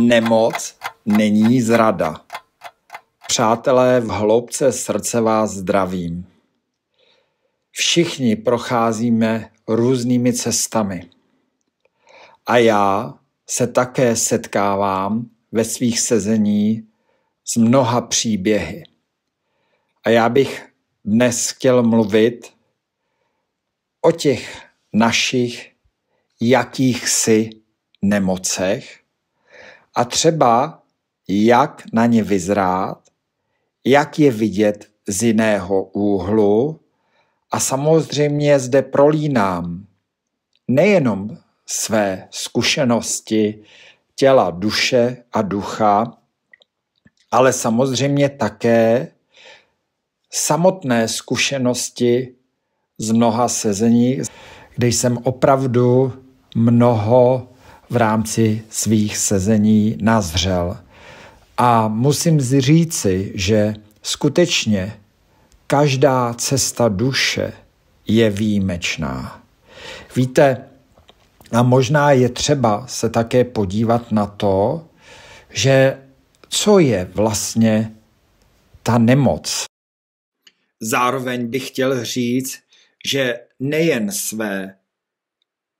Nemoc není zrada. Přátelé, v hloubce srdce vás zdravím. Všichni procházíme různými cestami. A já se také setkávám ve svých sezení s mnoha příběhy. A já bych dnes chtěl mluvit o těch našich jakýchsi nemocech, a třeba jak na ně vyzrát, jak je vidět z jiného úhlu a samozřejmě zde prolínám nejenom své zkušenosti těla, duše a ducha, ale samozřejmě také samotné zkušenosti z mnoha sezení, kde jsem opravdu mnoho v rámci svých sezení nazřel. A musím říci, že skutečně každá cesta duše je výjimečná. Víte, a možná je třeba se také podívat na to, že co je vlastně ta nemoc. Zároveň bych chtěl říct, že nejen své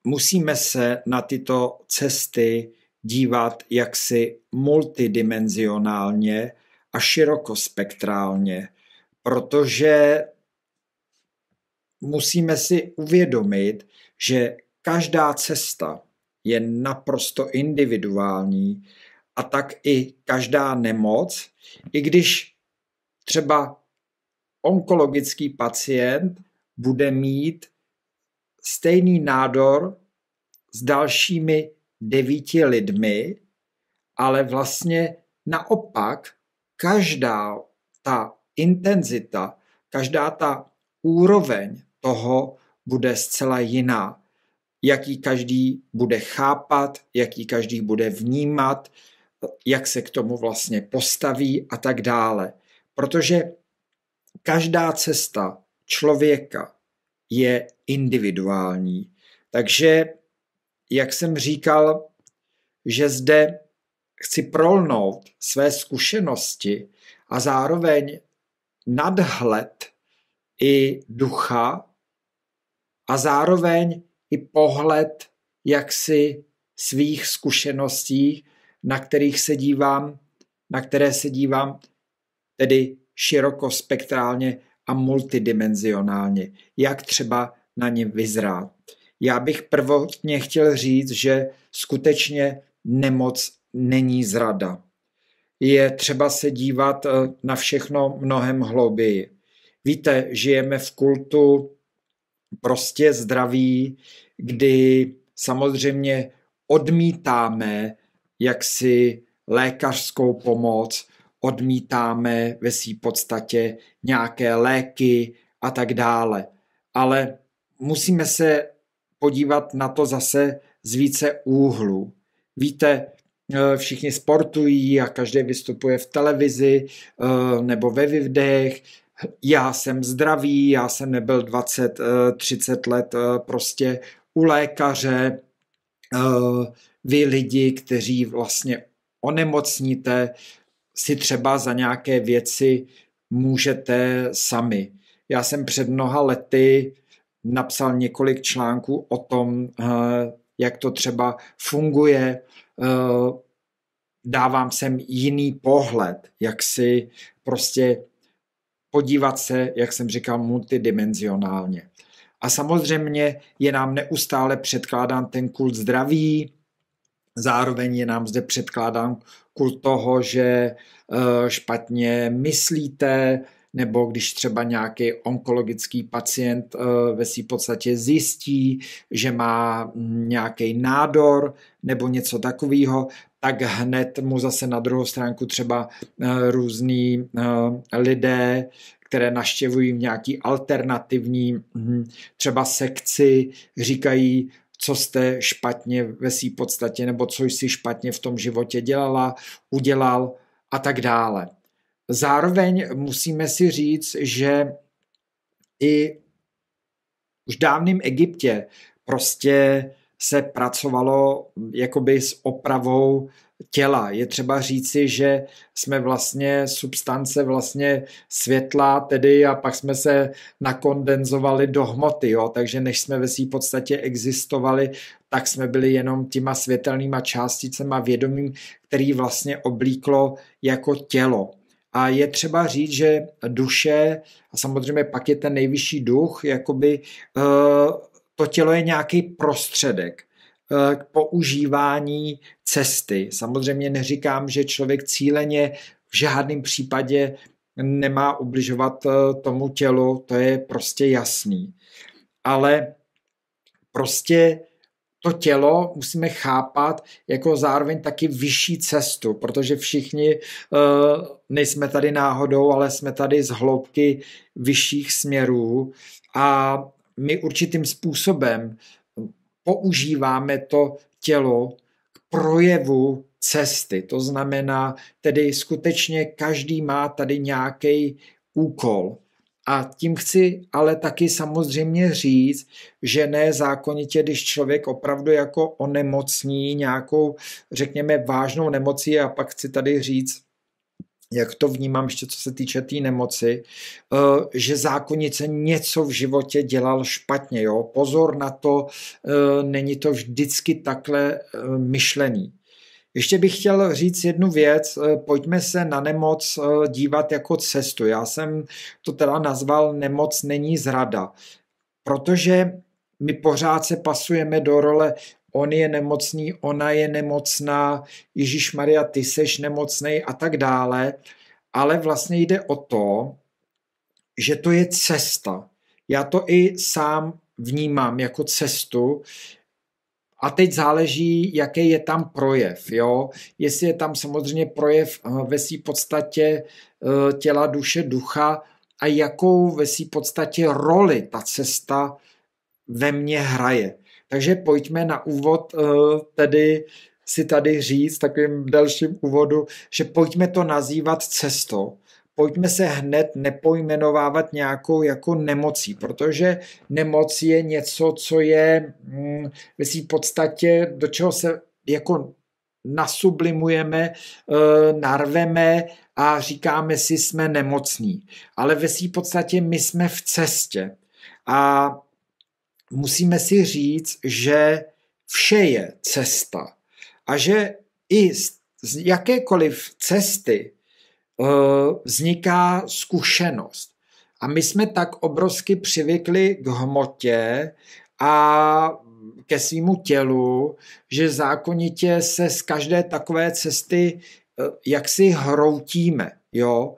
musíme se na tyto cesty dívat jaksi multidimenzionálně a širokospektrálně, protože musíme si uvědomit, že každá cesta je naprosto individuální a tak i každá nemoc, i když třeba onkologický pacient bude mít stejný nádor s dalšími devíti lidmi, ale vlastně naopak každá ta intenzita, každá ta úroveň toho bude zcela jiná. Jaký každý bude chápat, jaký každý bude vnímat, jak se k tomu vlastně postaví a tak dále. Protože každá cesta člověka je individuální. Takže, jak jsem říkal, že zde chci prolnout své zkušenosti a zároveň nadhled i ducha a zároveň i pohled jaksi svých zkušeností, na kterých se dívám, na které se dívám tedy širokospektrálně a multidimenzionálně, jak třeba na ně vyzrát. Já bych prvotně chtěl říct, že skutečně nemoc není zrada. Je třeba se dívat eh, na všechno mnohem hlouběji. Víte, žijeme v kultu prostě zdraví, kdy samozřejmě odmítáme jaksi lékařskou pomoc, odmítáme ve své podstatě nějaké léky a tak dále. Ale musíme se podívat na to zase z více úhlu. Víte, eh, všichni sportují a každý vystupuje v televizi eh, nebo ve videech. Já jsem zdravý, já jsem nebyl 20, 30 eh, let prostě u lékaře. Vy lidi, kteří vlastně onemocníte, si třeba za nějaké věci můžete sami. Já jsem před mnoha lety napsal několik článků o tom, eh, jak to třeba funguje, eh, dávám sem jiný pohled, jak si prostě podívat se, jak jsem říkal, multidimenzionálně. A samozřejmě je nám neustále předkládán ten kult zdraví, zároveň je nám zde předkládán kult toho, že eh, špatně myslíte, nebo když třeba nějaký onkologický pacient eh, ve své podstatě zjistí, že má mm, nějaký nádor nebo něco takového, tak hned mu zase na druhou stránku třeba eh, různý eh, lidé, které naštěvují v nějaký alternativní mm, třeba sekci, říkají, co jste špatně ve své podstatě, nebo co jsi špatně v tom životě dělala, udělal a tak dále. Zároveň musíme si říct, že i už v dávném Egyptě prostě se pracovalo jakoby s opravou těla. Je třeba říci, že jsme vlastně substance vlastně světla tedy a pak jsme se nakondenzovali do hmoty, jo? takže než jsme ve své podstatě existovali, tak jsme byli jenom těma světelnýma částicema vědomím, který vlastně oblíklo jako tělo. A je třeba říct, že duše, a samozřejmě pak je ten nejvyšší duch, jakoby eh, to tělo je nějaký prostředek eh, k používání cesty. Samozřejmě neříkám, že člověk cíleně v žádném případě nemá ubližovat eh, tomu tělu, to je prostě jasný. Ale prostě to tělo musíme chápat jako zároveň taky vyšší cestu, protože všichni eh, nejsme tady náhodou, ale jsme tady z hloubky vyšších směrů a my určitým způsobem používáme to tělo k projevu cesty. To znamená, tedy skutečně každý má tady nějaký úkol. A tím chci ale taky samozřejmě říct, že ne zákonitě, když člověk opravdu jako onemocní nějakou, řekněme, vážnou nemocí a pak chci tady říct, jak to vnímám ještě co se týče té tý nemoci, eh, že zákonice něco v životě dělal špatně. Jo? Pozor na to, eh, není to vždycky takhle eh, myšlený. Ještě bych chtěl říct jednu věc. Eh, pojďme se na nemoc eh, dívat jako cestu. Já jsem to teda nazval nemoc není zrada, protože my pořád se pasujeme do role on je nemocný, ona je nemocná, Ježíš Maria, ty seš nemocný a tak dále. Ale vlastně jde o to, že to je cesta. Já to i sám vnímám jako cestu, a teď záleží, jaký je tam projev. Jo? Jestli je tam samozřejmě projev eh, ve své podstatě eh, těla, duše, ducha a jakou ve své podstatě roli ta cesta ve mně hraje. Takže pojďme na úvod eh, tedy si tady říct, takovým dalším úvodu, že pojďme to nazývat cestou pojďme se hned nepojmenovávat nějakou jako nemocí, protože nemoc je něco, co je mm, ve v podstatě, do čeho se jako nasublimujeme, eh, narveme a říkáme si, jsme nemocní. Ale ve své podstatě my jsme v cestě. A musíme si říct, že vše je cesta. A že i z jakékoliv cesty Eh, vzniká zkušenost. A my jsme tak obrovsky přivykli k hmotě a ke svýmu tělu, že zákonitě se z každé takové cesty eh, jaksi hroutíme, jo,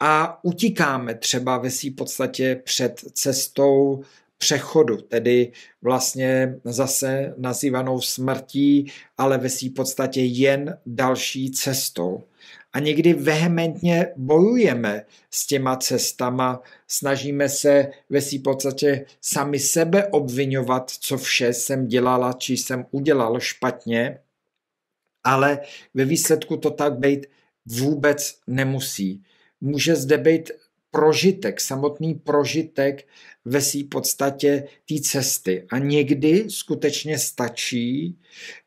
a utíkáme třeba ve své podstatě před cestou přechodu, tedy vlastně zase nazývanou smrtí, ale ve své podstatě jen další cestou a někdy vehementně bojujeme s těma cestama, snažíme se ve své podstatě sami sebe obvinovat, co vše jsem dělala, či jsem udělal špatně, ale ve výsledku to tak být vůbec nemusí. Může zde být prožitek, samotný prožitek ve své podstatě té cesty. A někdy skutečně stačí,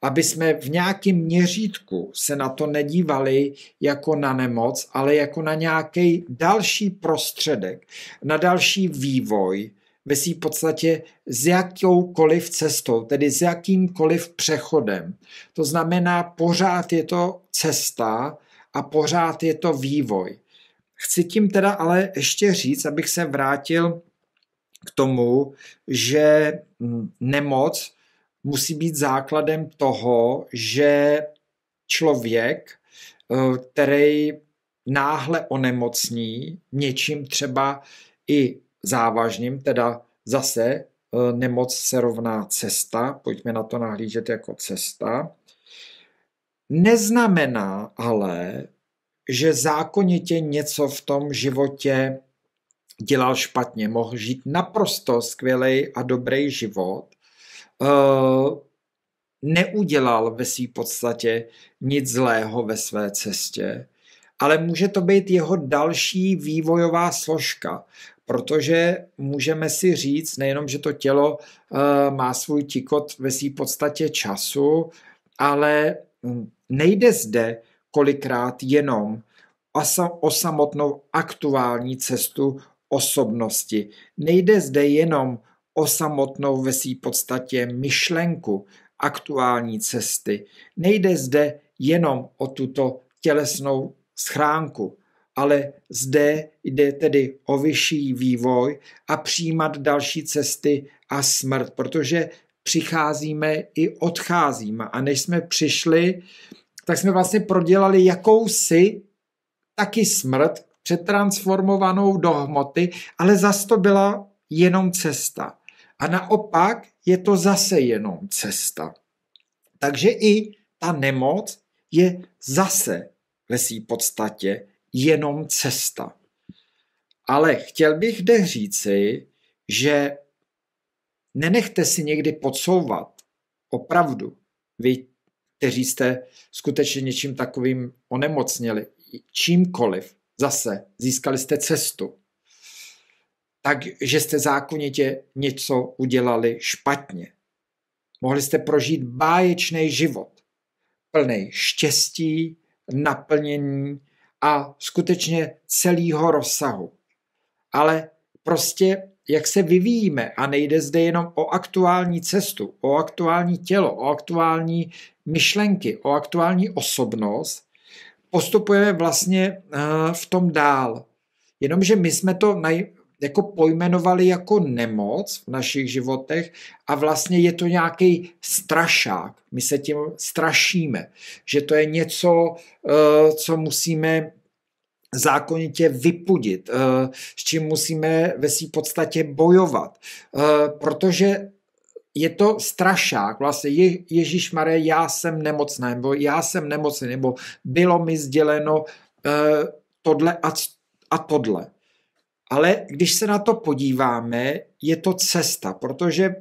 aby jsme v nějakém měřítku se na to nedívali jako na nemoc, ale jako na nějaký další prostředek, na další vývoj, ve své podstatě s jakoukoliv cestou, tedy s jakýmkoliv přechodem. To znamená, pořád je to cesta a pořád je to vývoj. Chci tím teda ale ještě říct, abych se vrátil k tomu, že nemoc musí být základem toho, že člověk, eh, který náhle onemocní něčím třeba i závažným, teda zase eh, nemoc se rovná cesta, pojďme na to nahlížet jako cesta, neznamená ale, že zákonitě něco v tom životě dělal špatně. Mohl žít naprosto skvělý a dobrý život. Eh, neudělal ve své podstatě nic zlého ve své cestě, ale může to být jeho další vývojová složka, protože můžeme si říct nejenom, že to tělo eh, má svůj tikot ve své podstatě času, ale hm, nejde zde kolikrát jenom o samotnou aktuální cestu osobnosti. Nejde zde jenom o samotnou ve své podstatě myšlenku aktuální cesty. Nejde zde jenom o tuto tělesnou schránku, ale zde jde tedy o vyšší vývoj a přijímat další cesty a smrt, protože přicházíme i odcházíme. A než jsme přišli tak jsme vlastně prodělali jakousi taky smrt, přetransformovanou do hmoty, ale zas to byla jenom cesta. A naopak je to zase jenom cesta. Takže i ta nemoc je zase ve své podstatě jenom cesta. Ale chtěl bych zde říci, že nenechte si někdy podsouvat opravdu. Vy kteří jste skutečně něčím takovým onemocněli, čímkoliv, zase získali jste cestu, takže jste zákonitě něco udělali špatně. Mohli jste prožít báječný život, plný štěstí, naplnění a skutečně celého rozsahu. Ale prostě jak se vyvíjíme a nejde zde jenom o aktuální cestu, o aktuální tělo, o aktuální myšlenky, o aktuální osobnost, postupujeme vlastně eh, v tom dál. Jenomže my jsme to naj, jako pojmenovali jako nemoc v našich životech a vlastně je to nějaký strašák. My se tím strašíme, že to je něco, eh, co musíme zákonitě vypudit, eh, s čím musíme ve své podstatě bojovat. Eh, protože je to strašák, vlastně je, Ježíš Maré, já jsem nemocný, nebo já jsem nemocný, nebo bylo mi sděleno eh, tohle a, a tohle. Ale když se na to podíváme, je to cesta, protože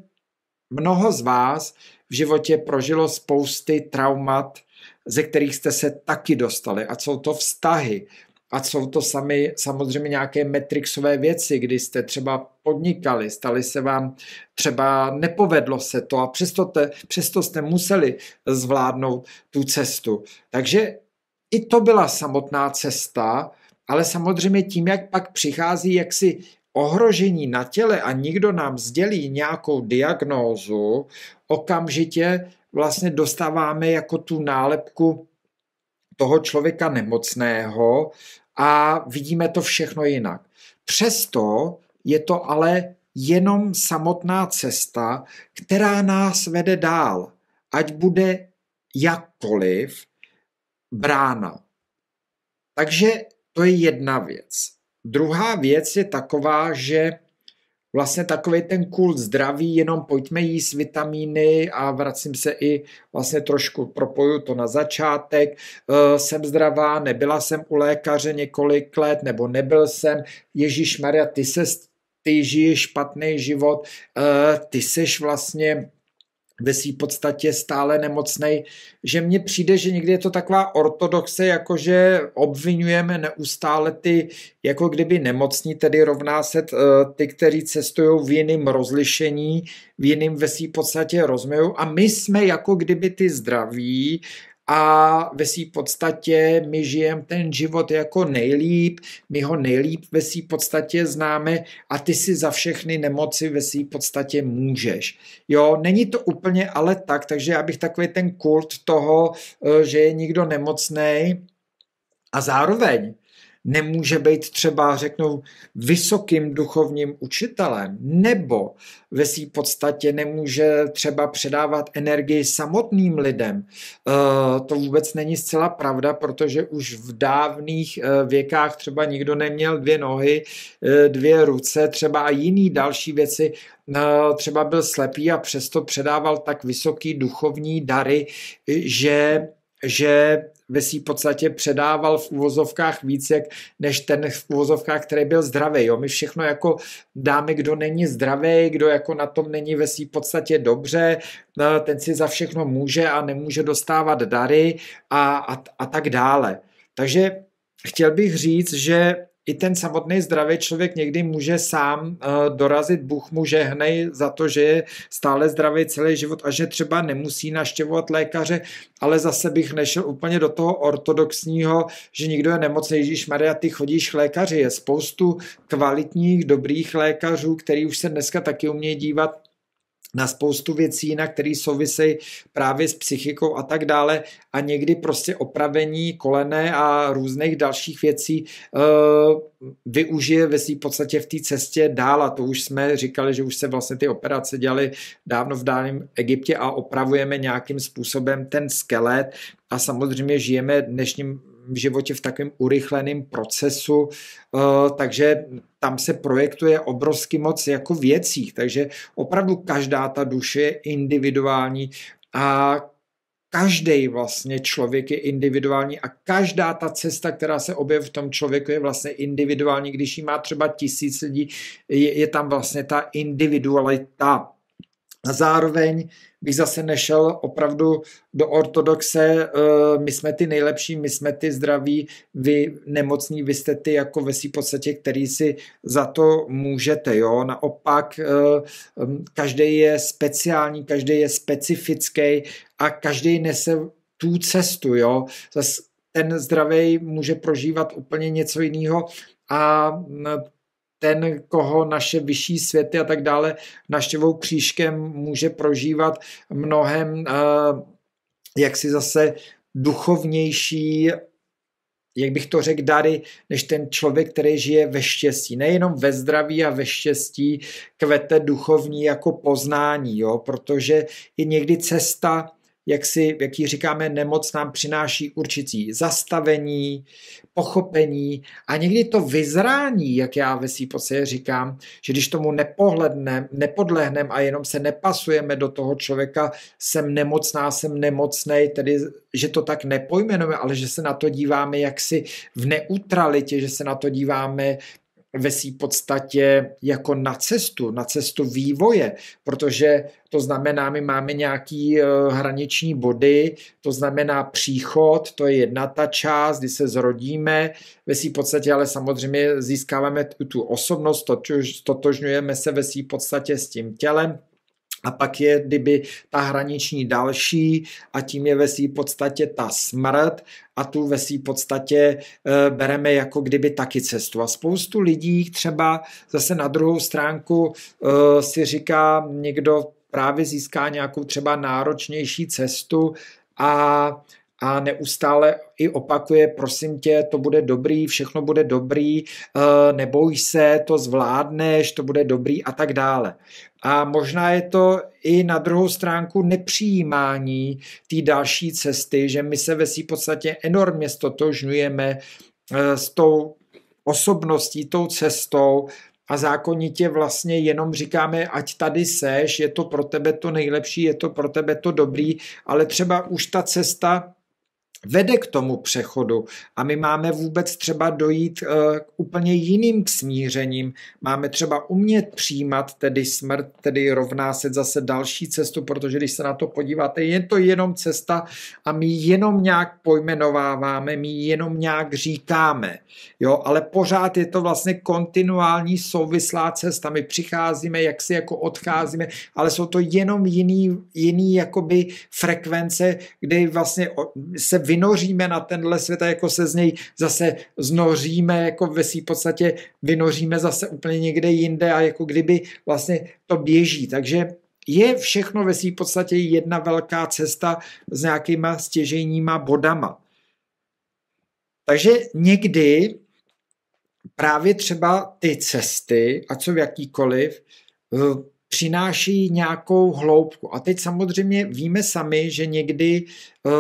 mnoho z vás v životě prožilo spousty traumat, ze kterých jste se taky dostali. A jsou to vztahy, a jsou to sami, samozřejmě nějaké metrixové věci, kdy jste třeba podnikali, stali se vám třeba nepovedlo se to a přesto, te, přesto jste museli zvládnout tu cestu. Takže i to byla samotná cesta, ale samozřejmě tím, jak pak přichází jaksi ohrožení na těle a nikdo nám sdělí nějakou diagnózu, okamžitě vlastně dostáváme jako tu nálepku toho člověka nemocného a vidíme to všechno jinak. Přesto je to ale jenom samotná cesta, která nás vede dál, ať bude jakkoliv brána. Takže to je jedna věc. Druhá věc je taková, že vlastně takový ten kult zdraví, jenom pojďme jíst vitamíny a vracím se i vlastně trošku, propoju to na začátek, e, jsem zdravá, nebyla jsem u lékaře několik let, nebo nebyl jsem, Ježíš Maria, ty se ty žiješ špatný život, e, ty seš vlastně ve své podstatě stále nemocnej, že mně přijde, že někdy je to taková ortodoxe, jakože obvinujeme neustále ty, jako kdyby nemocní, tedy rovná se eh, ty, kteří cestují v jiném rozlišení, v jiném ve své podstatě rozměru a my jsme jako kdyby ty zdraví a ve své podstatě my žijeme ten život jako nejlíp, my ho nejlíp ve své podstatě známe a ty si za všechny nemoci ve své podstatě můžeš. Jo, není to úplně ale tak, takže já bych takový ten kult toho, eh, že je nikdo nemocný, a zároveň nemůže být třeba, řeknu, vysokým duchovním učitelem, nebo ve své podstatě nemůže třeba předávat energii samotným lidem. Eh, to vůbec není zcela pravda, protože už v dávných eh, věkách třeba nikdo neměl dvě nohy, eh, dvě ruce, třeba a jiný další věci, třeba byl slepý a přesto předával tak vysoký duchovní dary, že že ve své podstatě předával v uvozovkách víc, jak, než ten v uvozovkách, který byl zdravý. Jo? My všechno jako dáme, kdo není zdravý, kdo jako na tom není ve své podstatě dobře, no, ten si za všechno může a nemůže dostávat dary a, a, a tak dále. Takže chtěl bych říct, že i ten samotný zdravý člověk někdy může sám eh, dorazit, Bůh mu žehnej za to, že je stále zdravý celý život a že třeba nemusí naštěvovat lékaře, ale zase bych nešel úplně do toho ortodoxního, že nikdo je nemocný, Ježíš Maria, ty chodíš k lékaři. Je spoustu kvalitních, dobrých lékařů, který už se dneska taky umějí dívat na spoustu věcí, na které souvisejí právě s psychikou a tak dále a někdy prostě opravení kolene a různých dalších věcí e, využije ve své podstatě v té cestě dál a to už jsme říkali, že už se vlastně ty operace dělaly dávno v dálném Egyptě a opravujeme nějakým způsobem ten skelet a samozřejmě žijeme dnešním v životě v takovém urychleném procesu, eh, takže tam se projektuje obrovsky moc jako věcí, takže opravdu každá ta duše je individuální a každý vlastně člověk je individuální a každá ta cesta, která se objeví v tom člověku, je vlastně individuální. Když ji má třeba tisíc lidí, je, je tam vlastně ta individualita. A zároveň bych zase nešel opravdu do ortodoxe, eh, my jsme ty nejlepší, my jsme ty zdraví, vy nemocní, vy jste ty jako ve svým podstatě, který si za to můžete. Jo? Naopak eh, každý je speciální, každý je specifický a každý nese tu cestu. Jo? Zas ten zdravý může prožívat úplně něco jiného a ten, koho naše vyšší světy a tak dále naštěvou křížkem může prožívat mnohem eh, jaksi zase duchovnější jak bych to řekl, dary, než ten člověk, který žije ve štěstí. Nejenom ve zdraví a ve štěstí kvete duchovní jako poznání, jo? protože i někdy cesta jak, si, jak ji říkáme, nemoc nám přináší určitý zastavení, pochopení a někdy to vyzrání, jak já ve svý podstatě říkám, že když tomu nepohlednem, nepodlehnem a jenom se nepasujeme do toho člověka, jsem nemocná, jsem nemocnej, tedy že to tak nepojmenujeme, ale že se na to díváme jaksi v neutralitě, že se na to díváme ve své podstatě jako na cestu, na cestu vývoje, protože to znamená, my máme nějaký eh, hraniční body, to znamená příchod, to je jedna ta část, kdy se zrodíme, ve své podstatě ale samozřejmě získáváme tu osobnost, totožňujeme se ve své podstatě s tím tělem, a pak je, kdyby ta hraniční další a tím je ve své podstatě ta smrt a tu ve své podstatě e, bereme jako kdyby taky cestu. A spoustu lidí třeba zase na druhou stránku e, si říká, někdo právě získá nějakou třeba náročnější cestu a a neustále i opakuje, prosím tě, to bude dobrý, všechno bude dobrý, eh, neboj se, to zvládneš, to bude dobrý a tak dále. A možná je to i na druhou stránku nepřijímání té další cesty, že my se ve svým podstatě enormně stotožňujeme eh, s tou osobností, tou cestou, a zákonitě vlastně jenom říkáme, ať tady seš, je to pro tebe to nejlepší, je to pro tebe to dobrý, ale třeba už ta cesta vede k tomu přechodu a my máme vůbec třeba dojít eh, k úplně jiným smířením. Máme třeba umět přijímat tedy smrt, tedy rovná se zase další cestu, protože když se na to podíváte, je to jenom cesta a my jenom nějak pojmenováváme, my jenom nějak říkáme. Jo, ale pořád je to vlastně kontinuální souvislá cesta. My přicházíme, jak si jako odcházíme, ale jsou to jenom jiný, jiný jakoby frekvence, kde vlastně se vy vynoříme na tenhle svět a jako se z něj zase znoříme, jako ve své podstatě vynoříme zase úplně někde jinde a jako kdyby vlastně to běží. Takže je všechno ve své podstatě jedna velká cesta s nějakýma stěžejníma bodama. Takže někdy právě třeba ty cesty, a co v jakýkoliv, přináší nějakou hloubku. A teď samozřejmě víme sami, že někdy eh,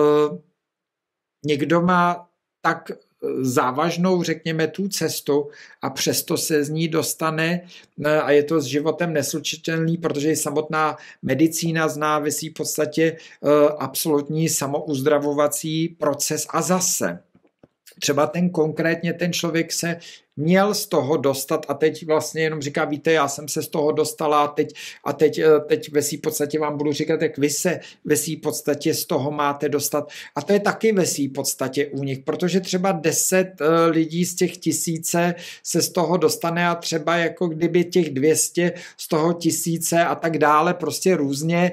někdo má tak eh, závažnou, řekněme, tu cestu a přesto se z ní dostane eh, a je to s životem neslučitelný, protože i samotná medicína zná vysí v podstatě eh, absolutní samouzdravovací proces a zase třeba ten konkrétně ten člověk se měl z toho dostat a teď vlastně jenom říká, víte, já jsem se z toho dostala a teď, a teď, eh, teď ve svý podstatě vám budu říkat, jak vy se ve svý podstatě z toho máte dostat. A to je taky ve svý podstatě u nich, protože třeba deset eh, lidí z těch tisíce se z toho dostane a třeba jako kdyby těch 200 z toho tisíce a tak dále, prostě různě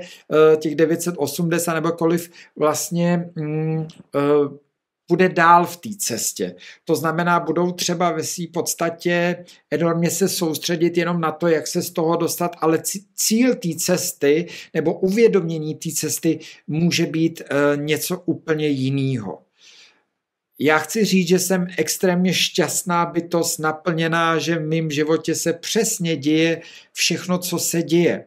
eh, těch 980 nebo koliv vlastně mm, bude dál v té cestě. To znamená, budou třeba ve své podstatě enormně se soustředit jenom na to, jak se z toho dostat, ale cíl té cesty nebo uvědomění té cesty může být eh, něco úplně jiného. Já chci říct, že jsem extrémně šťastná bytost, naplněná, že v mém životě se přesně děje všechno, co se děje.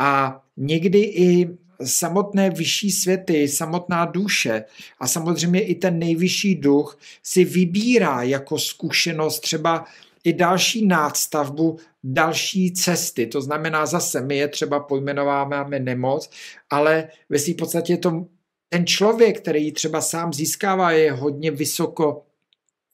A někdy i samotné vyšší světy, samotná duše a samozřejmě i ten nejvyšší duch si vybírá jako zkušenost třeba i další nástavbu, další cesty. To znamená zase, my je třeba pojmenováváme nemoc, ale ve v podstatě to ten člověk, který ji třeba sám získává, je hodně vysoko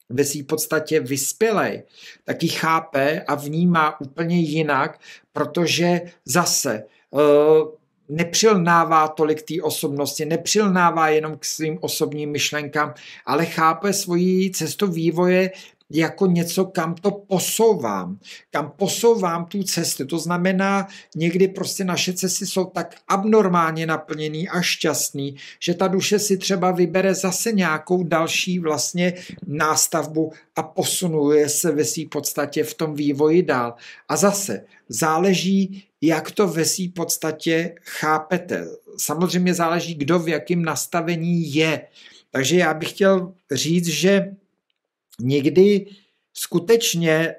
ve své podstatě vyspělej, tak ji chápe a vnímá úplně jinak, protože zase uh, nepřilnává tolik té osobnosti, nepřilnává jenom k svým osobním myšlenkám, ale chápe svoji cestu vývoje jako něco, kam to posouvám, kam posouvám tu cestu. To znamená, někdy prostě naše cesty jsou tak abnormálně naplněný a šťastný, že ta duše si třeba vybere zase nějakou další vlastně nástavbu a posunuje se ve své podstatě v tom vývoji dál. A zase záleží, jak to ve své podstatě chápete. Samozřejmě záleží, kdo v jakém nastavení je. Takže já bych chtěl říct, že někdy skutečně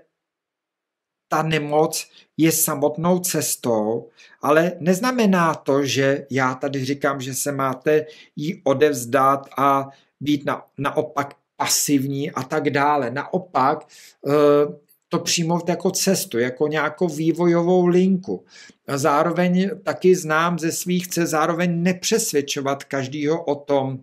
ta nemoc je samotnou cestou, ale neznamená to, že já tady říkám, že se máte jí odevzdat a být na, naopak pasivní a tak dále. Naopak eh, to přijmout jako cestu, jako nějakou vývojovou linku. Zároveň taky znám ze svých cest, zároveň nepřesvědčovat každýho o tom,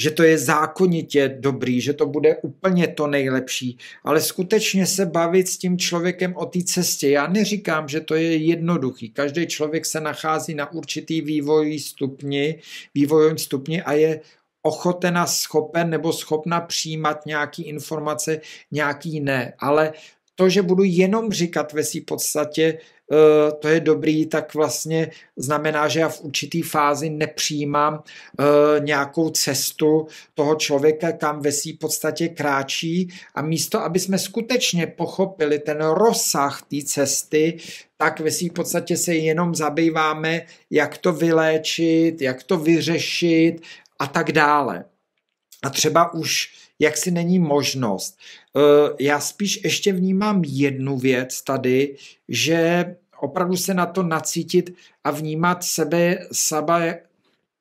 že to je zákonitě dobrý, že to bude úplně to nejlepší, ale skutečně se bavit s tím člověkem o té cestě. Já neříkám, že to je jednoduchý. Každý člověk se nachází na určitý vývoj stupni, vývojovém stupni a je ochotena, schopen nebo schopna přijímat nějaký informace, nějaký ne. Ale to, že budu jenom říkat ve své podstatě, Eh, to je dobrý, tak vlastně znamená, že já v určitý fázi nepřijímám eh, nějakou cestu toho člověka, kam ve v podstatě kráčí a místo, aby jsme skutečně pochopili ten rozsah té cesty, tak ve v podstatě se jenom zabýváme, jak to vyléčit, jak to vyřešit a tak dále. A třeba už jaksi není možnost. Eh, já spíš ještě vnímám jednu věc tady, že opravdu se na to nacítit a vnímat sebe, sebe,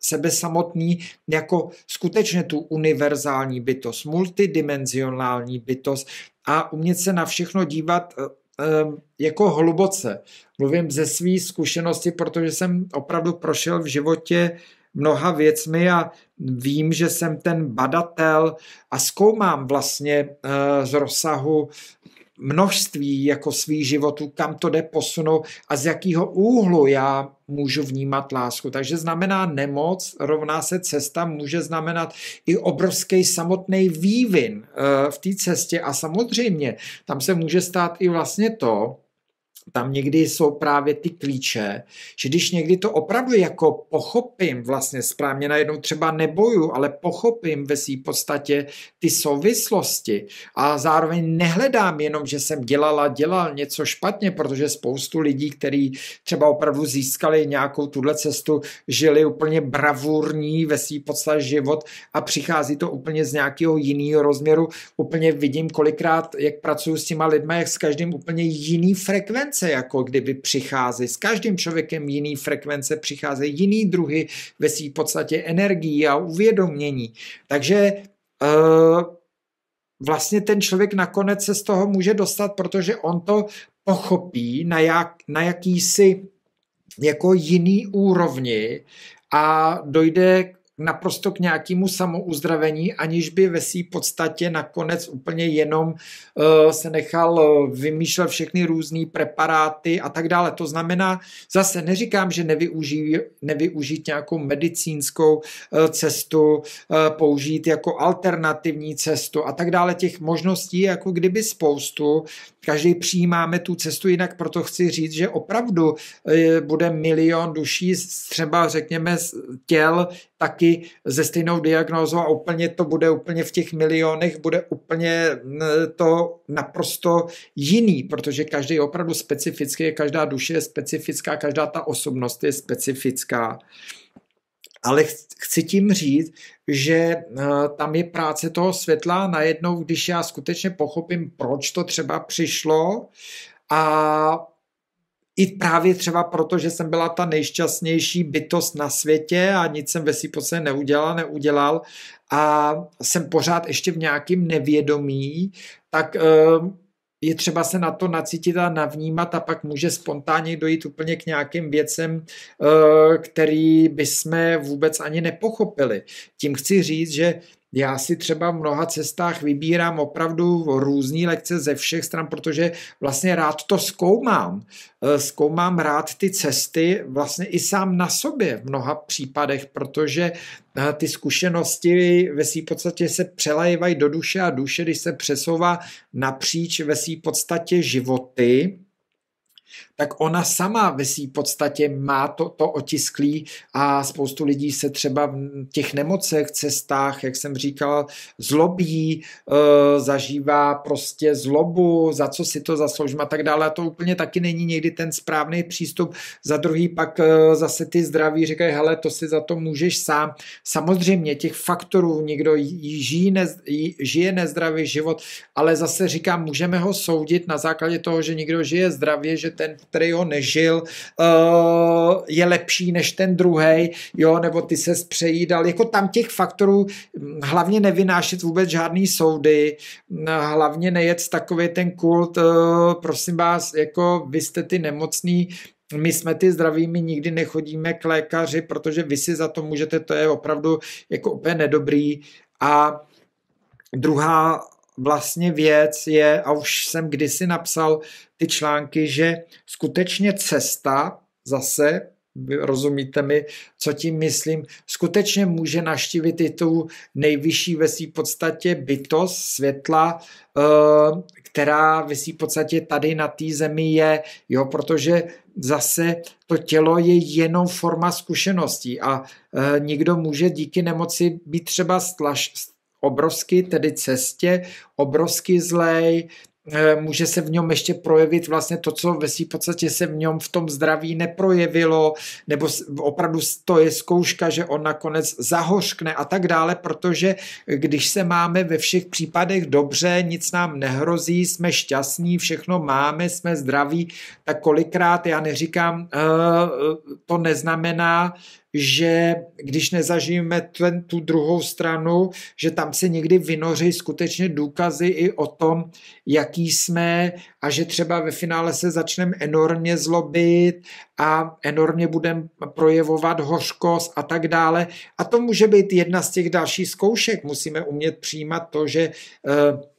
sebe samotný jako skutečně tu univerzální bytost, multidimenzionální bytost a umět se na všechno dívat eh, eh, jako hluboce. Mluvím ze své zkušenosti, protože jsem opravdu prošel v životě mnoha věcmi a vím, že jsem ten badatel a zkoumám vlastně eh, z rozsahu množství jako svých životů, kam to jde posunout a z jakého úhlu já můžu vnímat lásku. Takže znamená nemoc, rovná se cesta, může znamenat i obrovský samotný vývin eh, v té cestě a samozřejmě tam se může stát i vlastně to, tam někdy jsou právě ty klíče, že když někdy to opravdu jako pochopím vlastně správně, najednou třeba neboju, ale pochopím ve své podstatě ty souvislosti a zároveň nehledám jenom, že jsem dělala, dělal něco špatně, protože spoustu lidí, kteří třeba opravdu získali nějakou tuhle cestu, žili úplně bravurní ve své podstatě život a přichází to úplně z nějakého jiného rozměru. Úplně vidím kolikrát, jak pracuju s těma lidma, jak s každým úplně jiný frekvenci frekvence jako kdyby přichází. S každým člověkem jiný frekvence přicházejí jiný druhy ve své podstatě energii a uvědomění. Takže e, vlastně ten člověk nakonec se z toho může dostat, protože on to pochopí na, jak, na jakýsi jako jiný úrovni a dojde naprosto k nějakému samouzdravení, aniž by ve své podstatě nakonec úplně jenom uh, se nechal eh, vymýšlet všechny různé preparáty a tak dále. To znamená, zase neříkám, že nevyuží, nevyužít nějakou medicínskou uh, cestu, uh, použít jako alternativní cestu a tak dále. Těch možností jako kdyby spoustu. Každý přijímáme tu cestu jinak, proto chci říct, že opravdu bude milion duší třeba řekněme těl taky taky se stejnou diagnózou a úplně to bude úplně v těch milionech, bude úplně to naprosto jiný, protože každý je opravdu specifický, každá duše je specifická, každá ta osobnost je specifická. Ale chci tím říct, že eh, tam je práce toho světla najednou, když já skutečně pochopím, proč to třeba přišlo a i právě třeba proto, že jsem byla ta nejšťastnější bytost na světě a nic jsem ve svý podstatě neudělal, neudělal a jsem pořád ještě v nějakém nevědomí, tak eh, je třeba se na to nacítit a navnímat a pak může spontánně dojít úplně k nějakým věcem, eh, který by jsme vůbec ani nepochopili. Tím chci říct, že já si třeba v mnoha cestách vybírám opravdu různé lekce ze všech stran, protože vlastně rád to zkoumám. E, zkoumám rád ty cesty vlastně i sám na sobě v mnoha případech, protože e, ty zkušenosti ve své podstatě se přelajevají do duše a duše, když se přesouvá napříč ve své podstatě životy, tak ona sama ve své podstatě má to, to otisklý a spoustu lidí se třeba v těch nemocech, cestách, jak jsem říkal, zlobí, e, zažívá prostě zlobu, za co si to zasloužím a tak dále. A to úplně taky není někdy ten správný přístup. Za druhý pak e, zase ty zdraví říkají, hele, to si za to můžeš sám. Samozřejmě těch faktorů někdo žije, nez, žije nezdravý život, ale zase říkám, můžeme ho soudit na základě toho, že někdo žije zdravě, že ten který ho nežil, uh, je lepší než ten druhý, jo, nebo ty se přejídal. Jako tam těch faktorů hm, hlavně nevynášet vůbec žádný soudy, hm, hlavně nejet takový ten kult, uh, prosím vás, jako vy jste ty nemocný, my jsme ty zdravými, nikdy nechodíme k lékaři, protože vy si za to můžete, to je opravdu jako úplně nedobrý. A druhá vlastně věc je, a už jsem kdysi napsal ty články, že skutečně cesta zase rozumíte mi, co tím myslím, skutečně může naštívit i tu nejvyšší ve své podstatě bytost světla, eh, která ve své podstatě tady na té zemi je, jo, protože zase to tělo je jenom forma zkušeností a eh, nikdo může díky nemoci být třeba stlaš, obrovsky, tedy cestě, obrovsky zlej, eh, může se v něm ještě projevit vlastně to, co ve své podstatě se v něm v tom zdraví neprojevilo, nebo opravdu to je zkouška, že on nakonec zahořkne a tak dále, protože když se máme ve všech případech dobře, nic nám nehrozí, jsme šťastní, všechno máme, jsme zdraví, tak kolikrát, já neříkám, eh, eh, to neznamená, že když nezažijeme ten, tu druhou stranu, že tam se někdy vynoří skutečně důkazy i o tom, jaký jsme a že třeba ve finále se začneme enormně zlobit a enormně budeme projevovat hořkost a tak dále. A to může být jedna z těch dalších zkoušek. Musíme umět přijímat to, že eh,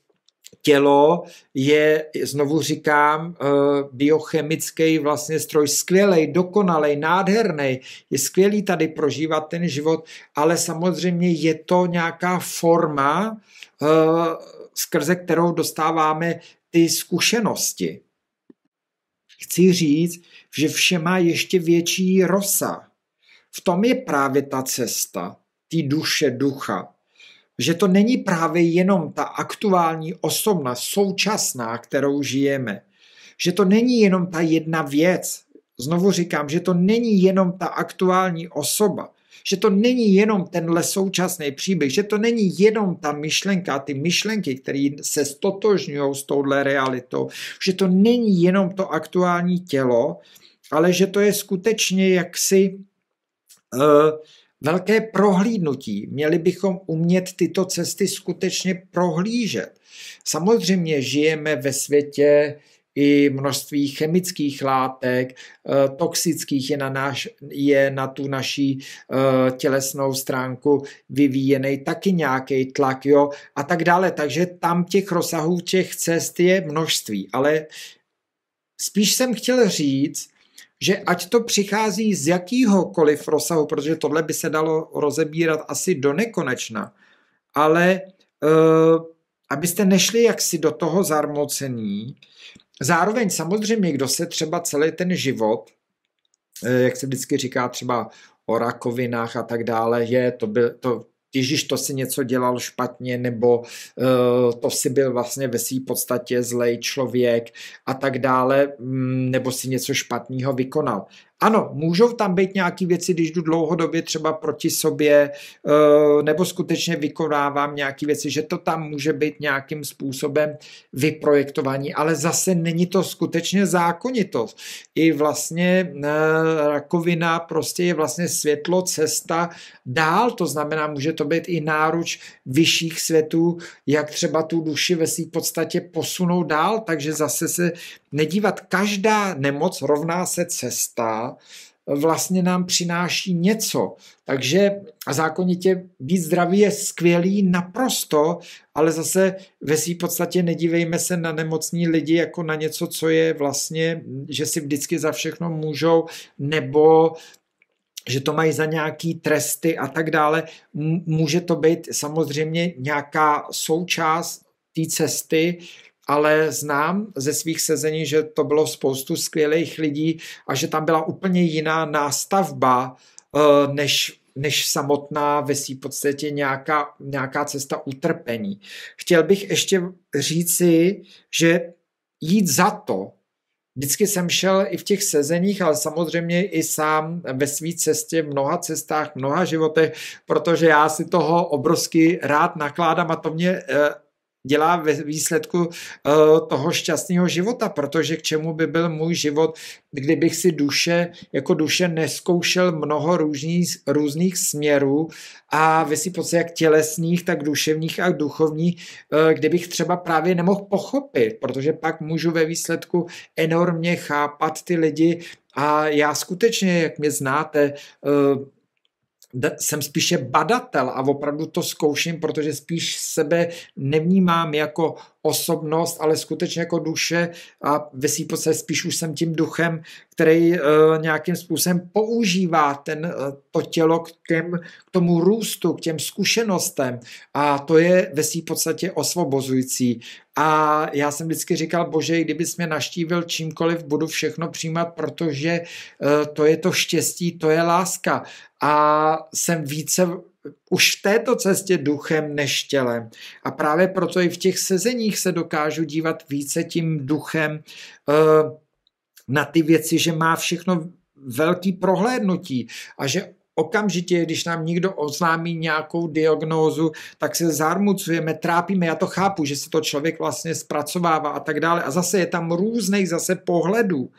tělo je, znovu říkám, eh, biochemický vlastně stroj, skvělej, dokonalej, nádherný. Je skvělý tady prožívat ten život, ale samozřejmě je to nějaká forma, eh, skrze kterou dostáváme ty zkušenosti. Chci říct, že vše má ještě větší rosa. V tom je právě ta cesta, ty duše, ducha že to není právě jenom ta aktuální osobna, současná, kterou žijeme. Že to není jenom ta jedna věc. Znovu říkám, že to není jenom ta aktuální osoba. Že to není jenom tenhle současný příběh, že to není jenom ta myšlenka, ty myšlenky, které se stotožňují s touhle realitou, že to není jenom to aktuální tělo, ale že to je skutečně jaksi uh, velké prohlídnutí. Měli bychom umět tyto cesty skutečně prohlížet. Samozřejmě žijeme ve světě i množství chemických látek, eh, toxických je na, náš, je na tu naší eh, tělesnou stránku vyvíjený taky nějaký tlak, jo, a tak dále. Takže tam těch rozsahů těch cest je množství, ale spíš jsem chtěl říct, že ať to přichází z jakýhokoliv rozsahu, protože tohle by se dalo rozebírat asi do nekonečna, ale uh, abyste nešli jaksi do toho zarmocení. Zároveň samozřejmě, kdo se třeba celý ten život, eh, jak se vždycky říká třeba o rakovinách a tak dále, je, to, byl, to, Ježíš, to si něco dělal špatně, nebo eh, to si byl vlastně ve své podstatě zlej člověk a tak dále, mm, nebo si něco špatného vykonal. Ano, můžou tam být nějaké věci, když jdu dlouhodobě třeba proti sobě, eh, nebo skutečně vykonávám nějaké věci, že to tam může být nějakým způsobem vyprojektování, ale zase není to skutečně zákonitost. I vlastně eh, rakovina prostě je vlastně světlo, cesta dál, to znamená, může to být i náruč vyšších světů, jak třeba tu duši ve své podstatě posunout dál, takže zase se nedívat. Každá nemoc rovná se cesta, vlastně nám přináší něco. Takže a zákonitě být zdravý je skvělý naprosto, ale zase ve své podstatě nedívejme se na nemocní lidi jako na něco, co je vlastně, že si vždycky za všechno můžou, nebo že to mají za nějaký tresty a tak dále. Může to být samozřejmě nějaká součást té cesty, ale znám ze svých sezení, že to bylo spoustu skvělých lidí a že tam byla úplně jiná nástavba, eh, než než samotná ve své podstatě nějaká, nějaká cesta utrpení. Chtěl bych ještě říci, že jít za to, vždycky jsem šel i v těch sezeních, ale samozřejmě i sám ve své cestě, v mnoha cestách, v mnoha životech, protože já si toho obrovsky rád nakládám a to mě eh, dělá ve výsledku eh, toho šťastného života, protože k čemu by byl můj život, kdybych si duše, jako duše neskoušel mnoho různých, různých směrů a ve si pocit jak tělesných, tak duševních a duchovních, eh, kdybych třeba právě nemohl pochopit, protože pak můžu ve výsledku enormně chápat ty lidi a já skutečně, jak mě znáte, eh, jsem spíše badatel a opravdu to zkouším, protože spíš sebe nevnímám jako osobnost, ale skutečně jako duše a svým podstatě spíš už jsem tím duchem, který eh, nějakým způsobem používá ten, eh, to tělo k, těm, k tomu růstu, k těm zkušenostem a to je ve svým podstatě osvobozující a já jsem vždycky říkal, bože, kdybys mě naštívil čímkoliv, budu všechno přijímat, protože eh, to je to štěstí, to je láska. A jsem více už v této cestě duchem než tělem. A právě proto i v těch sezeních se dokážu dívat více tím duchem eh, na ty věci, že má všechno velký prohlédnutí a že okamžitě, když nám někdo oznámí nějakou diagnózu, tak se zarmucujeme, trápíme, já to chápu, že se to člověk vlastně zpracovává a tak dále. A zase je tam různých zase pohledů,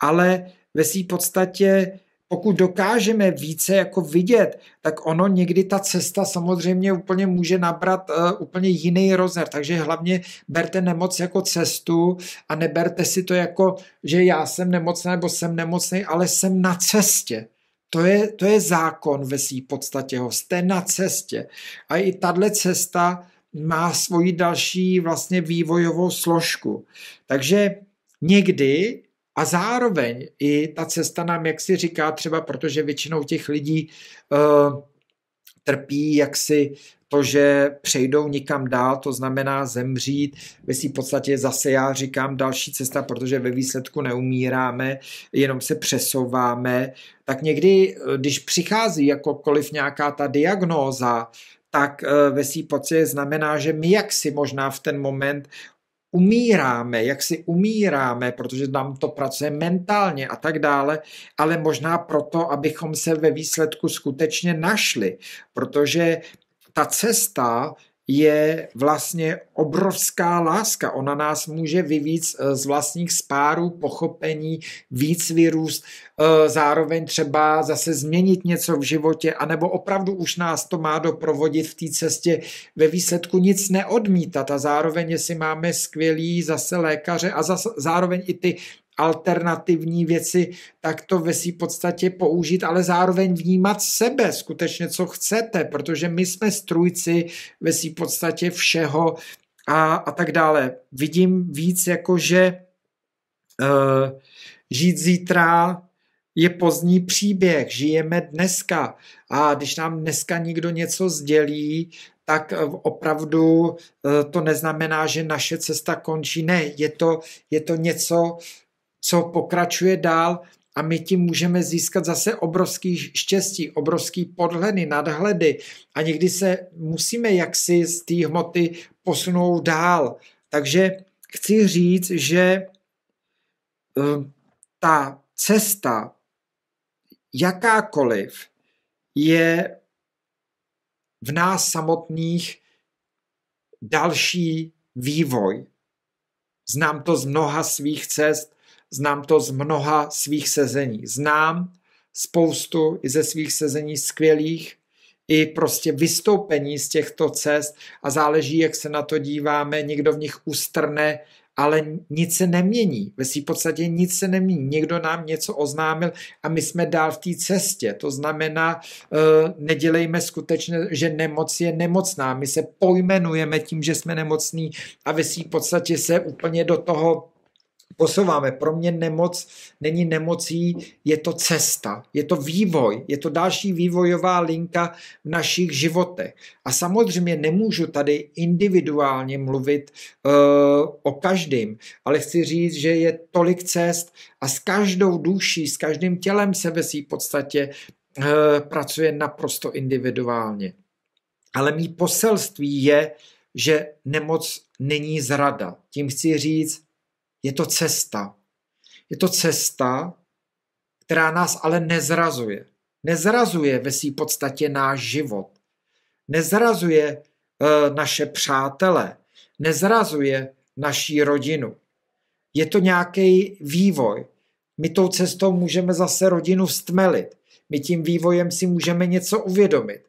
ale ve své podstatě pokud dokážeme více jako vidět, tak ono někdy ta cesta samozřejmě úplně může nabrat uh, úplně jiný rozměr. Takže hlavně berte nemoc jako cestu a neberte si to jako, že já jsem nemocný nebo jsem nemocný, ale jsem na cestě. To je, to je zákon ve své podstatě. Ho. Jste na cestě. A i tahle cesta má svoji další vlastně vývojovou složku. Takže někdy a zároveň i ta cesta nám, jak si říká třeba, protože většinou těch lidí uh, trpí jaksi to, že přejdou nikam dál, to znamená zemřít. Ve v podstatě zase já říkám další cesta, protože ve výsledku neumíráme, jenom se přesouváme. Tak někdy, když přichází jakokoliv nějaká ta diagnóza, tak eh, ve svý podstatě znamená, že my jaksi možná v ten moment umíráme, jak si umíráme, protože nám to pracuje mentálně a tak dále, ale možná proto, abychom se ve výsledku skutečně našli, protože ta cesta je vlastně obrovská láska. Ona nás může vyvíc eh, z vlastních spárů, pochopení, víc vyrůst, eh, zároveň třeba zase změnit něco v životě, anebo opravdu už nás to má doprovodit v té cestě ve výsledku nic neodmítat a zároveň, jestli máme skvělý zase lékaře a zase, zároveň i ty alternativní věci, tak to ve své podstatě použít, ale zároveň vnímat sebe skutečně, co chcete, protože my jsme strůjci ve své podstatě všeho a, a tak dále. Vidím víc jako, že uh, žít zítra je pozdní příběh, žijeme dneska a když nám dneska někdo něco sdělí, tak eh, opravdu eh, to neznamená, že naše cesta končí. Ne, je to, je to něco, co pokračuje dál a my tím můžeme získat zase obrovský štěstí, obrovský podhledy, nadhledy a někdy se musíme jaksi z té hmoty posunout dál. Takže chci říct, že eh, ta cesta jakákoliv je v nás samotných další vývoj. Znám to z mnoha svých cest, Znám to z mnoha svých sezení. Znám spoustu i ze svých sezení skvělých, i prostě vystoupení z těchto cest a záleží, jak se na to díváme, někdo v nich ustrne, ale nic se nemění. Ve své podstatě nic se nemění. Někdo nám něco oznámil a my jsme dál v té cestě. To znamená, eh, nedělejme skutečně, že nemoc je nemocná. My se pojmenujeme tím, že jsme nemocní a ve své podstatě se úplně do toho posouváme. Pro mě nemoc není nemocí, je to cesta, je to vývoj, je to další vývojová linka v našich životech. A samozřejmě nemůžu tady individuálně mluvit uh, o každém, ale chci říct, že je tolik cest a s každou duší, s každým tělem se ve své podstatě uh, pracuje naprosto individuálně. Ale mý poselství je, že nemoc není zrada. Tím chci říct, je to cesta. Je to cesta, která nás ale nezrazuje. Nezrazuje ve své podstatě náš život. Nezrazuje e, naše přátele. Nezrazuje naší rodinu. Je to nějaký vývoj. My tou cestou můžeme zase rodinu stmelit. My tím vývojem si můžeme něco uvědomit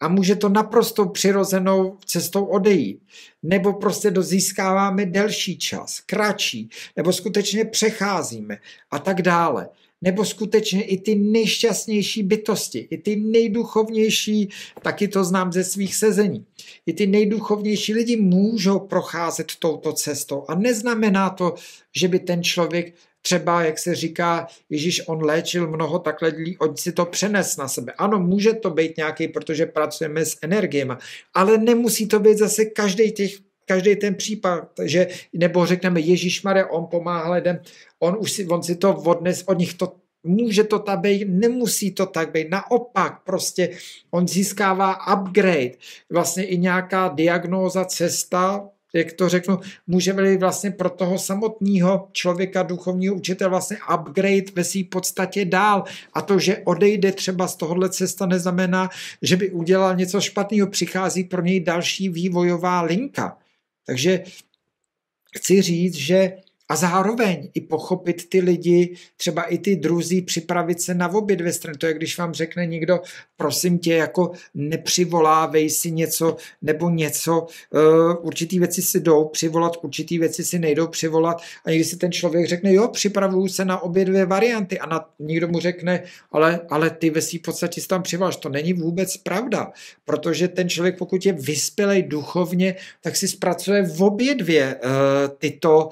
a může to naprosto přirozenou cestou odejít. Nebo prostě dozískáváme delší čas, kratší, nebo skutečně přecházíme a tak dále nebo skutečně i ty nejšťastnější bytosti, i ty nejduchovnější, taky to znám ze svých sezení, i ty nejduchovnější lidi můžou procházet touto cestou. A neznamená to, že by ten člověk třeba, jak se říká, Ježíš, on léčil mnoho takhle lidí, on si to přenes na sebe. Ano, může to být nějaký, protože pracujeme s energiemi, ale nemusí to být zase každý těch každý ten případ, že, nebo řekneme Ježíš Mare, on pomáhá lidem, on, už si, on si to odnes, od nich to může to tak být, nemusí to tak být. Naopak, prostě on získává upgrade, vlastně i nějaká diagnóza, cesta, jak to řeknu, může být vlastně pro toho samotného člověka, duchovního učitele, vlastně upgrade ve své podstatě dál. A to, že odejde třeba z tohohle cesta, neznamená, že by udělal něco špatného. Přichází pro něj další vývojová linka. Takže chci říct, že a zároveň i pochopit ty lidi, třeba i ty druzí, připravit se na obě dvě strany. To je, když vám řekne někdo, prosím tě, jako nepřivolávej si něco nebo něco. Eh, určitý věci si jdou přivolat, určitý věci si nejdou přivolat. A někdy si ten člověk řekne, jo, připravuju se na obě dvě varianty. A na, někdo mu řekne, ale, ale ty ve v podstatě si tam přivoláš. To není vůbec pravda, protože ten člověk, pokud je vyspělej duchovně, tak si zpracuje v obě dvě uh, tyto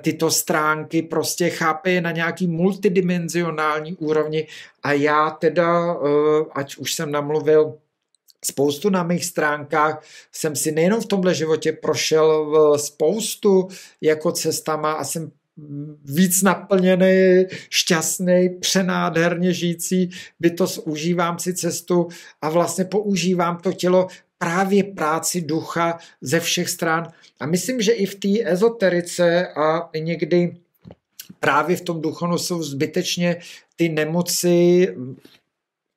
tyto stránky prostě chápe je na nějaký multidimenzionální úrovni a já teda, eh, ať už jsem namluvil spoustu na mých stránkách, jsem si nejenom v tomhle životě prošel eh, spoustu jako cestama a jsem víc naplněný, šťastný, přenádherně žijící bytost, užívám si cestu a vlastně používám to tělo právě práci ducha ze všech stran. A myslím, že i v té ezoterice a někdy právě v tom duchonu jsou zbytečně ty nemoci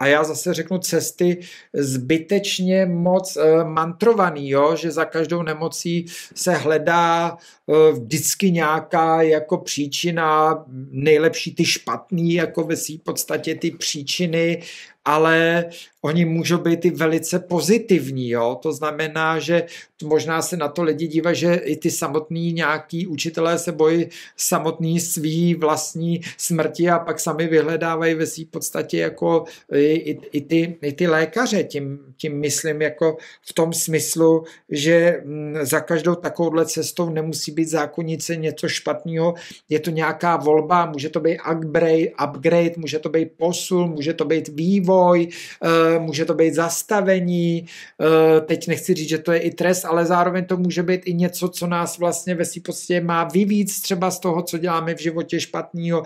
a já zase řeknu cesty zbytečně moc eh, mantrovaný, jo? že za každou nemocí se hledá Eh, vždycky nějaká jako příčina, nejlepší ty špatný, jako ve své podstatě ty příčiny, ale oni můžou být i velice pozitivní, jo? to znamená, že možná se na to lidi dívají, že i ty samotní nějaký učitelé se bojí samotný svý vlastní smrti a pak sami vyhledávají ve své podstatě jako i, i, i, ty, i ty lékaře, tím, tím myslím jako v tom smyslu, že mm, za každou takovouhle cestou nemusí být zákonnici něco špatného, je to nějaká volba, může to být upgrade, upgrade může to být posun, může to být vývoj, eh, může to být zastavení, eh, teď nechci říct, že to je i trest, ale zároveň to může být i něco, co nás vlastně ve svým podstatě má vyvíc třeba z toho, co děláme v životě špatného,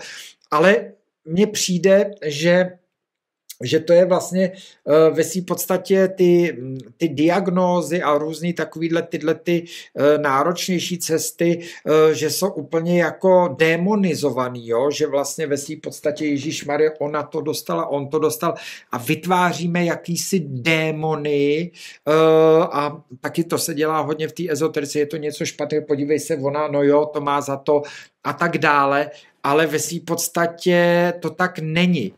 ale mně přijde, že že to je vlastně eh, ve své podstatě ty, ty diagnózy a různý takovýhle tyhle ty eh, náročnější cesty, eh, že jsou úplně jako demonizovaný, jo? že vlastně ve své podstatě Ježíš Marie, ona to dostala, on to dostal a vytváříme jakýsi démony a taky to se dělá hodně v té ezoterce, je to něco špatného, podívej se, ona, no jo, to má za to a tak dále, ale ve své podstatě to tak není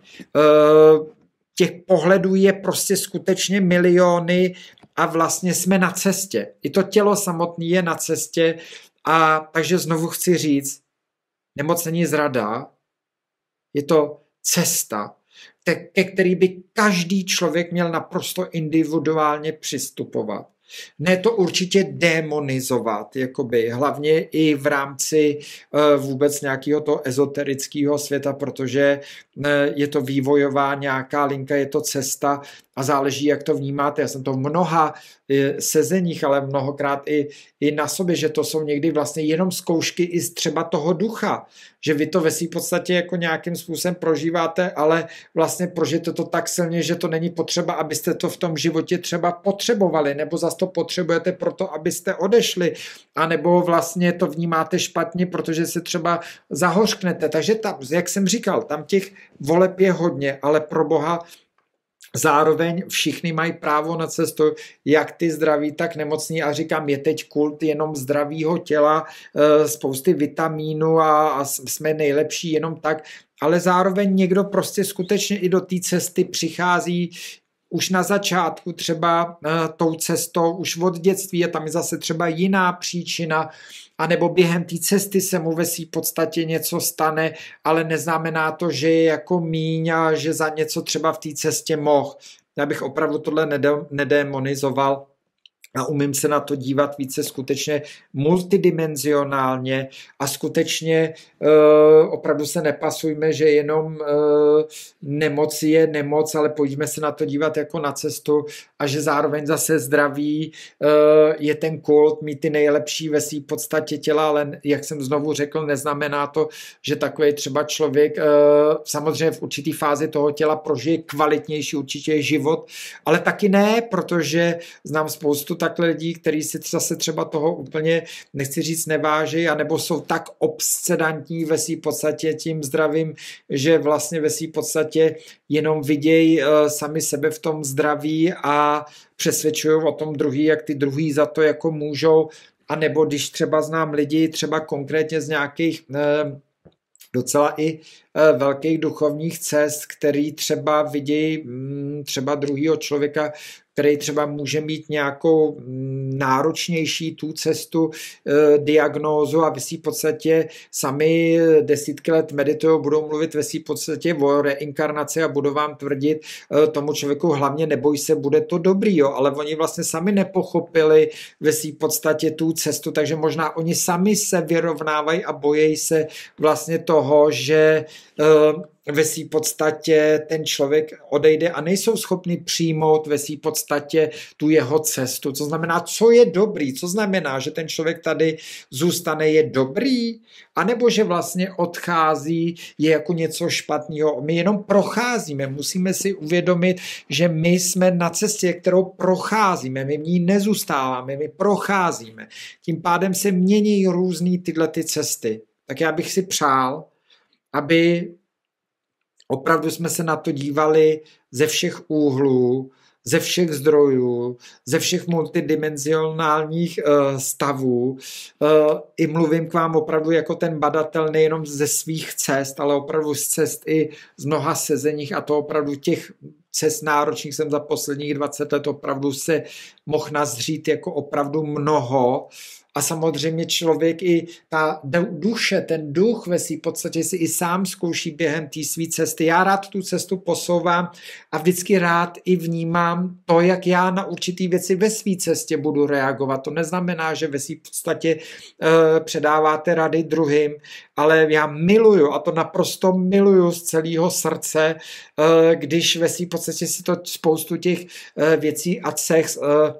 těch pohledů je prostě skutečně miliony a vlastně jsme na cestě. I to tělo samotné je na cestě a takže znovu chci říct, nemoc není zrada, je to cesta, ke který by každý člověk měl naprosto individuálně přistupovat. Ne to určitě demonizovat, jakoby, hlavně i v rámci eh, vůbec nějakého toho ezoterického světa, protože eh, je to vývojová nějaká linka, je to cesta, a záleží, jak to vnímáte. Já jsem to v mnoha eh, sezeních, ale mnohokrát i, i na sobě, že to jsou někdy vlastně jenom zkoušky i z třeba toho ducha, že vy to ve své podstatě jako nějakým způsobem prožíváte, ale vlastně prožijete to tak silně, že to není potřeba, abyste to v tom životě třeba potřebovali, nebo zase to potřebujete proto, abyste odešli, anebo vlastně to vnímáte špatně, protože se třeba zahořknete. Takže tam, jak jsem říkal, tam těch voleb je hodně, ale pro Boha Zároveň všichni mají právo na cestu, jak ty zdraví, tak nemocní. A říkám, je teď kult jenom zdravého těla, eh, spousty vitamínu a, a jsme nejlepší jenom tak ale zároveň někdo prostě skutečně i do té cesty přichází už na začátku třeba eh, tou cestou, už od dětství je tam zase třeba jiná příčina, anebo během té cesty se mu ve své podstatě něco stane, ale neznamená to, že je jako míň a že za něco třeba v té cestě mohl. Já bych opravdu tohle nedemonizoval, a umím se na to dívat více skutečně multidimenzionálně a skutečně e, opravdu se nepasujme, že jenom e, nemoc je nemoc, ale pojďme se na to dívat jako na cestu a že zároveň zase zdraví e, je ten kult mít ty nejlepší ve své podstatě těla, ale jak jsem znovu řekl, neznamená to, že takový třeba člověk e, samozřejmě v určitý fázi toho těla prožije kvalitnější určitě život, ale taky ne, protože znám spoustu takhle lidí, kteří si zase třeba toho úplně, nechci říct, neváží, anebo jsou tak obsedantní ve své podstatě tím zdravím, že vlastně ve své podstatě jenom vidějí eh, sami sebe v tom zdraví a přesvědčují o tom druhý, jak ty druhý za to jako můžou, a nebo když třeba znám lidi, třeba konkrétně z nějakých eh, docela i eh, velkých duchovních cest, který třeba vidějí mm, třeba druhýho člověka který třeba může mít nějakou mm, náročnější tu cestu e, diagnózu a vy si v podstatě sami e, desítky let meditují, budou mluvit ve si v podstatě o reinkarnaci a budou vám tvrdit e, tomu člověku hlavně neboj se, bude to dobrý, jo, ale oni vlastně sami nepochopili ve si v podstatě tu cestu, takže možná oni sami se vyrovnávají a bojejí se vlastně toho, že e, ve své podstatě ten člověk odejde a nejsou schopni přijmout ve své podstatě tu jeho cestu. Co znamená, co je dobrý, co znamená, že ten člověk tady zůstane, je dobrý, a nebo že vlastně odchází, je jako něco špatného. My jenom procházíme, musíme si uvědomit, že my jsme na cestě, kterou procházíme, my v ní nezůstáváme, my procházíme. Tím pádem se mění různý tyhle ty cesty. Tak já bych si přál, aby Opravdu jsme se na to dívali ze všech úhlů, ze všech zdrojů, ze všech multidimenzionálních eh, stavů. Eh, I mluvím k vám opravdu jako ten badatel nejenom ze svých cest, ale opravdu z cest i z mnoha sezeních a to opravdu těch cest náročných jsem za posledních 20 let opravdu se mohl nazřít jako opravdu mnoho. Uh, a samozřejmě člověk i ta duše, ten duch ve své podstatě si i sám zkouší během té své cesty. Já rád tu cestu posouvám a vždycky rád i vnímám to, jak já na určité věci ve své cestě budu reagovat. To neznamená, že ve své podstatě e, předáváte rady druhým, ale já miluju a to naprosto miluju z celého srdce, e, když ve své podstatě si to spoustu těch e, věcí a cech e,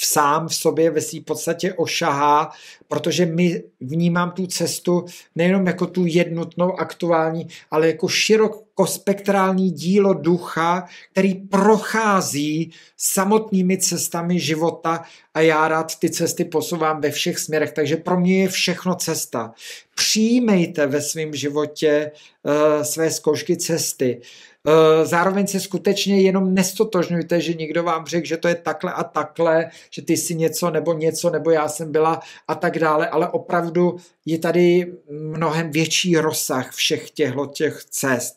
v sám v sobě ve své podstatě ošahá, protože my vnímám tu cestu nejenom jako tu jednotnou aktuální, ale jako širokospektrální dílo ducha, který prochází samotnými cestami života a já rád ty cesty posouvám ve všech směrech, takže pro mě je všechno cesta. Přijímejte ve svém životě uh, své zkoušky cesty. Uh, Eh, zároveň se skutečně jenom nestotožňujte, že někdo vám řekl, že to je takhle a takhle, že ty jsi něco nebo něco, nebo já jsem byla a tak dále, ale opravdu je tady mnohem větší rozsah všech těchto těch cest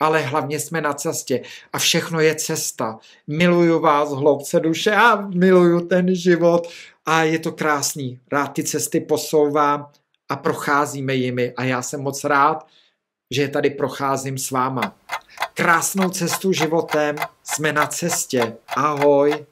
ale hlavně jsme na cestě a všechno je cesta. Miluju vás hloubce duše a miluju ten život a je to krásný. Rád ty cesty posouvám a procházíme jimi a já jsem moc rád, že je tady procházím s váma krásnou cestu životem. Jsme na cestě. Ahoj.